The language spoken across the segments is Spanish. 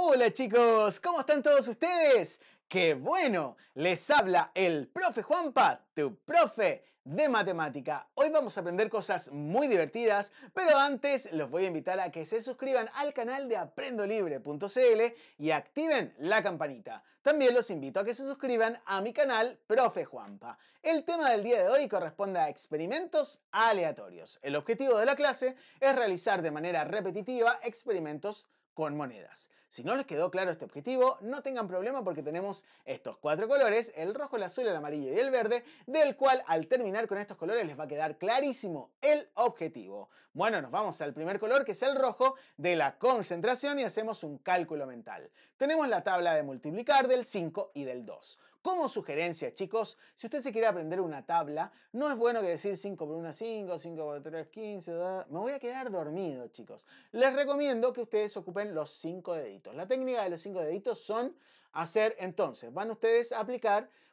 Hola chicos, ¿cómo están todos ustedes? ¡Qué bueno! Les habla el profe Juanpa, tu profe de matemática. Hoy vamos a aprender cosas muy divertidas, pero antes los voy a invitar a que se suscriban al canal de aprendolibre.cl y activen la campanita. También los invito a que se suscriban a mi canal Profe Juanpa. El tema del día de hoy corresponde a experimentos aleatorios. El objetivo de la clase es realizar de manera repetitiva experimentos con monedas. Si no les quedó claro este objetivo, no tengan problema porque tenemos estos cuatro colores, el rojo, el azul, el amarillo y el verde, del cual al terminar con estos colores les va a quedar clarísimo el objetivo. Bueno, nos vamos al primer color que es el rojo de la concentración y hacemos un cálculo mental. Tenemos la tabla de multiplicar del 5 y del 2. Como sugerencia, chicos, si usted se quiere aprender una tabla, no es bueno que decir 5 por 1 es 5, 5 por 3 es 15, me voy a quedar dormido, chicos. Les recomiendo que ustedes ocupen los 5 deditos. La técnica de los 5 deditos son hacer entonces, van ustedes a aplicar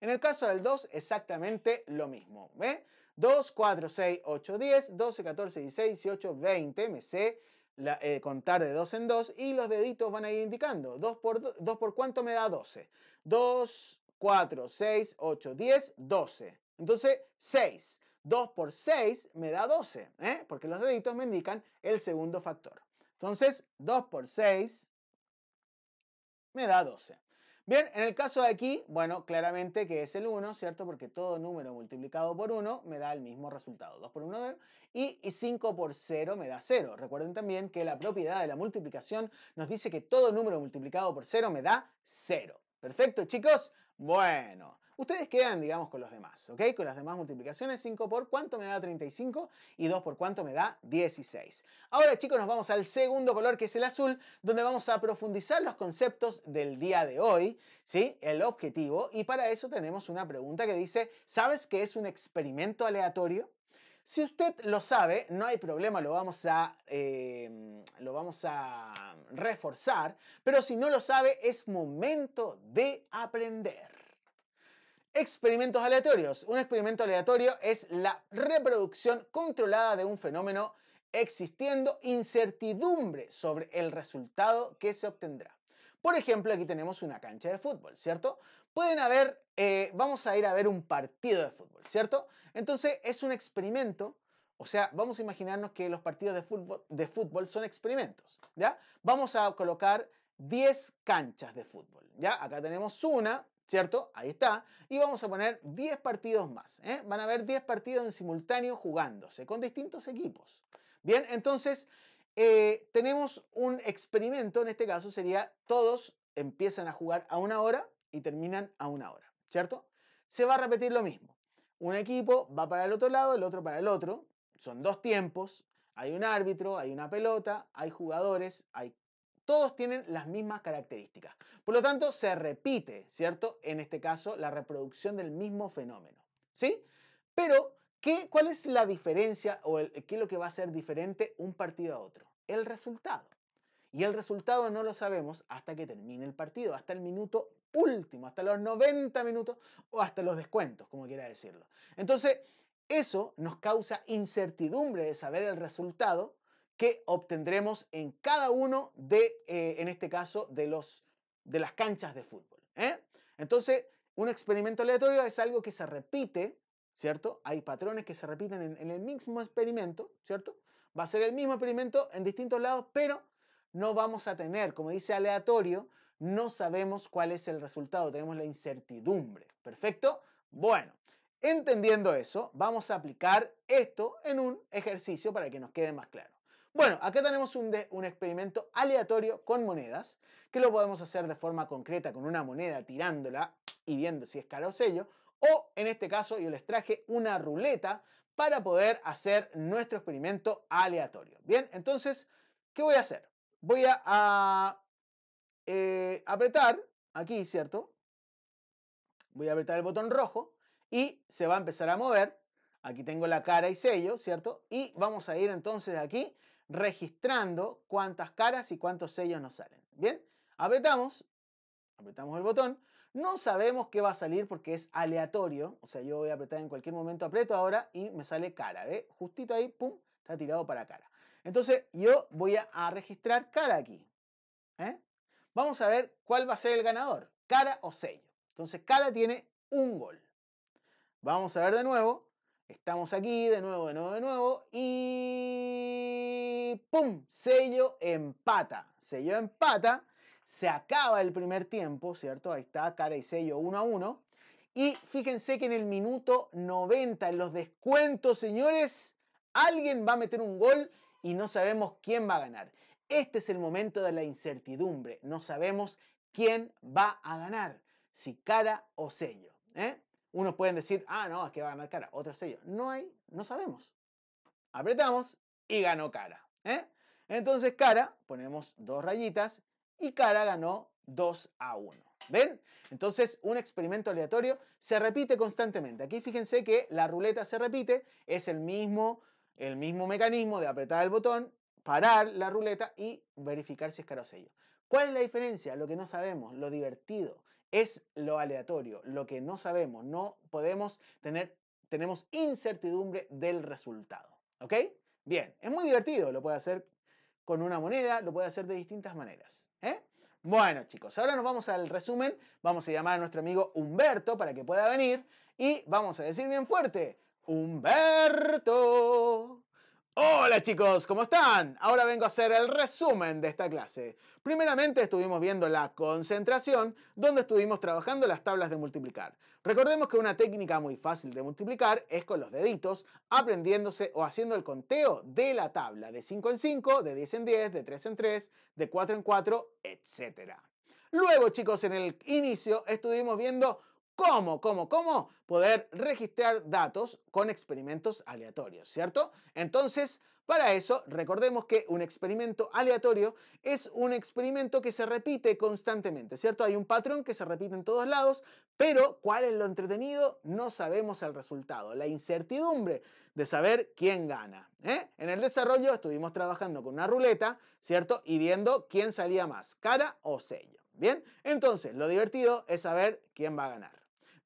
En el caso del 2, exactamente lo mismo. ¿Ve? 2, 4, 6, 8, 10, 12, 14, 16, 18, 20. Me sé eh, contar de 2 en 2 y los deditos van a ir indicando. 2 por, 2, por cuánto me da 12. 2, 4, 6, 8, 10, 12. Entonces, 6. 2 por 6 me da 12, ¿eh? porque los deditos me indican el segundo factor. Entonces, 2 por 6 me da 12. Bien, en el caso de aquí, bueno, claramente que es el 1, ¿cierto? Porque todo número multiplicado por 1 me da el mismo resultado. 2 por 1, y, 5 por 0 me da 0. Recuerden también que la propiedad de la multiplicación nos dice que todo número multiplicado por 0 me da 0. Perfecto, chicos. Bueno, ustedes quedan, digamos, con los demás, ¿ok? Con las demás multiplicaciones, 5 por cuánto me da 35 y 2 por cuánto me da 16. Ahora, chicos, nos vamos al segundo color, que es el azul, donde vamos a profundizar los conceptos del día de hoy, ¿sí? El objetivo, y para eso tenemos una pregunta que dice, ¿sabes qué es un experimento aleatorio? Si usted lo sabe, no hay problema, lo vamos, a, em, lo vamos a reforzar, pero si no lo sabe, es momento de aprender. Experimentos aleatorios. Un experimento aleatorio es la reproducción controlada de un fenómeno existiendo incertidumbre sobre el resultado que se obtendrá. Por ejemplo, aquí tenemos una cancha de fútbol, ¿cierto? Pueden haber, eh, vamos a ir a ver un partido de fútbol, ¿cierto? Entonces es un experimento, o sea, vamos a imaginarnos que los partidos de fútbol, de fútbol son experimentos, ¿ya? Vamos a colocar 10 canchas de fútbol, ¿ya? Acá tenemos una, ¿cierto? Ahí está. Y vamos a poner 10 partidos más. ¿eh? Van a haber 10 partidos en simultáneo jugándose con distintos equipos. Bien, entonces eh, tenemos un experimento, en este caso sería todos empiezan a jugar a una hora y terminan a una hora, ¿cierto? Se va a repetir lo mismo. Un equipo va para el otro lado, el otro para el otro. Son dos tiempos. Hay un árbitro, hay una pelota, hay jugadores, hay todos tienen las mismas características. Por lo tanto, se repite, ¿cierto? En este caso, la reproducción del mismo fenómeno, ¿sí? Pero, ¿qué, ¿cuál es la diferencia o qué es lo que va a ser diferente un partido a otro? El resultado. Y el resultado no lo sabemos hasta que termine el partido, hasta el minuto último, hasta los 90 minutos o hasta los descuentos, como quiera decirlo. Entonces, eso nos causa incertidumbre de saber el resultado que obtendremos en cada uno de, eh, en este caso, de, los, de las canchas de fútbol. ¿eh? Entonces, un experimento aleatorio es algo que se repite, ¿cierto? Hay patrones que se repiten en el mismo experimento, ¿cierto? Va a ser el mismo experimento en distintos lados, pero no vamos a tener, como dice aleatorio, no sabemos cuál es el resultado, tenemos la incertidumbre. ¿Perfecto? Bueno, entendiendo eso, vamos a aplicar esto en un ejercicio para que nos quede más claro. Bueno, acá tenemos un, experimento aleatorio con monedas, que lo podemos hacer de forma concreta con una moneda tirándola y viendo si es cara o sello, o en este caso yo les traje una ruleta para poder hacer nuestro experimento aleatorio. Bien, entonces, ¿qué voy a hacer? Voy a, eh, apretar aquí, ¿cierto? Voy a apretar el botón rojo y se va a empezar a mover. Aquí tengo la cara y sello, ¿cierto? Y vamos a ir entonces aquí registrando cuántas caras y cuántos sellos nos salen. Bien, apretamos, apretamos el botón. No sabemos qué va a salir porque es aleatorio. O sea, yo voy a apretar en cualquier momento, aprieto ahora y me sale cara. de ¿eh? Justito ahí, pum, está tirado para cara. Entonces yo voy a, registrar cara aquí. ¿eh? Vamos a ver cuál va a ser el ganador, cara o sello. Entonces cara tiene un gol. Vamos a ver de nuevo. Estamos aquí, de nuevo, de nuevo, de nuevo. Y ¡pum! Sello empata. Sello empata. Se acaba el primer tiempo, ¿cierto? Ahí está, cara y sello uno a uno Y fíjense que en el minuto 90, en los descuentos, señores, alguien va a meter un gol y no sabemos quién va a ganar. Este es el momento de la incertidumbre. No sabemos quién va a ganar, si cara o sello. ¿eh? Unos pueden decir, ah, no, es que va a ganar cara, otro sello. No hay, no sabemos. Apretamos y ganó cara. ¿eh? Entonces Cara, ponemos dos rayitas y Cara ganó 2 a 1. ¿Ven? Entonces un experimento aleatorio se repite constantemente. Aquí fíjense que la ruleta se repite, es el mismo, el mismo mecanismo de apretar el botón, parar la ruleta y verificar si es caro o sello. ¿Cuál es la diferencia? Lo que no sabemos, lo divertido, es lo aleatorio, lo que no sabemos, no podemos tener, tenemos incertidumbre del resultado. ¿Ok? Bien, es muy divertido, lo puede hacer con una moneda, lo puede hacer de distintas maneras. ¿eh? Bueno chicos, ahora nos vamos al resumen, vamos a llamar a nuestro amigo Humberto para que pueda venir y vamos a decir bien fuerte, Humberto. Hola chicos, ¿cómo están? Ahora vengo a hacer el resumen de esta clase. Primeramente estuvimos viendo la concentración, donde estuvimos trabajando las tablas de multiplicar. Recordemos que una técnica muy fácil de multiplicar es con los deditos, aprendiéndose o haciendo el conteo de la tabla de 5 en 5, de 10 en 10, de 3 en 3, de 4 en 4, etc. Luego chicos, en el inicio estuvimos viendo ¿Cómo, cómo, cómo poder registrar datos con experimentos aleatorios, ¿cierto? Entonces, para eso, recordemos que un experimento aleatorio es un experimento que se repite constantemente, ¿cierto? Hay un patrón que se repite en todos lados, pero ¿cuál es lo entretenido? No sabemos el resultado, la incertidumbre de saber quién gana. ¿eh? En el desarrollo estuvimos trabajando con una ruleta, ¿cierto? Y viendo quién salía más, cara o sello. Bien, entonces lo divertido es saber quién va a ganar.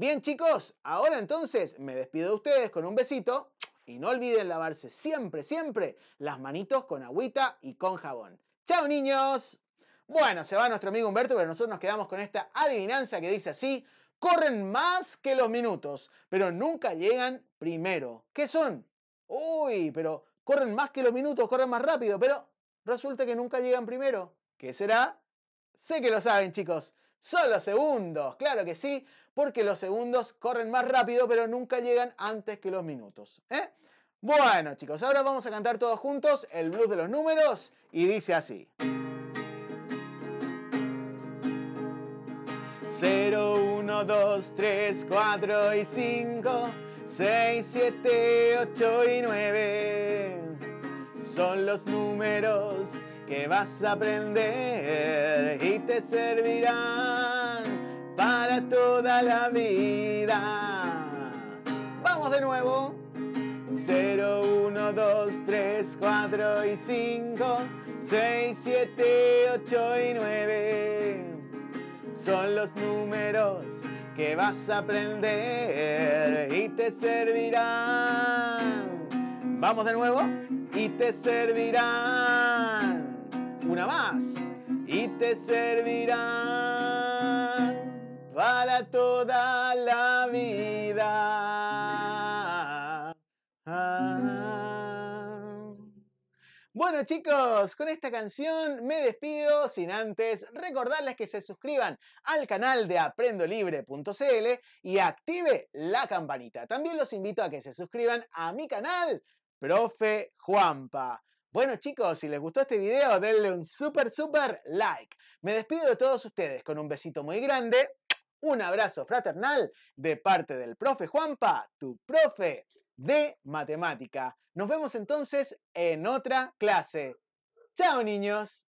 Bien chicos, ahora entonces me despido de ustedes con un besito y no olviden lavarse siempre, siempre las manitos con agüita y con jabón. ¡Chao niños! Bueno, se va nuestro amigo Humberto, pero nosotros nos quedamos con esta adivinanza que dice así, corren más que los minutos, pero nunca llegan primero. ¿Qué son? Uy, pero corren más que los minutos, corren más rápido, pero resulta que nunca llegan primero. ¿Qué será? Sé que lo saben chicos son los segundos, claro que sí, porque los segundos corren más rápido, pero nunca llegan antes que los minutos. ¿eh? Bueno, chicos, ahora vamos a cantar todos juntos el blues de los números y dice así. 0, 1, 2, 3, 4 y 5, 6, 7, 8 y 9. Son los números que vas a aprender y te servirán para toda la vida. Vamos de nuevo. 0, 1, 2, 3, 4 y 5, 6, 7, 8 y 9. Son los números que vas a aprender y te servirán. Vamos de nuevo. Y te servirán una más. Y te servirán para toda la vida. Ah. Bueno chicos, con esta canción me despido sin antes recordarles que se suscriban al canal de aprendolibre.cl y active la campanita. También los invito a que se suscriban a mi canal, Profe Juanpa. Bueno chicos, si les gustó este video, denle un super, super like. Me despido de todos ustedes con un besito muy grande, un abrazo fraternal de parte del profe Juanpa, tu profe de matemática. Nos vemos entonces en otra clase. Chao niños.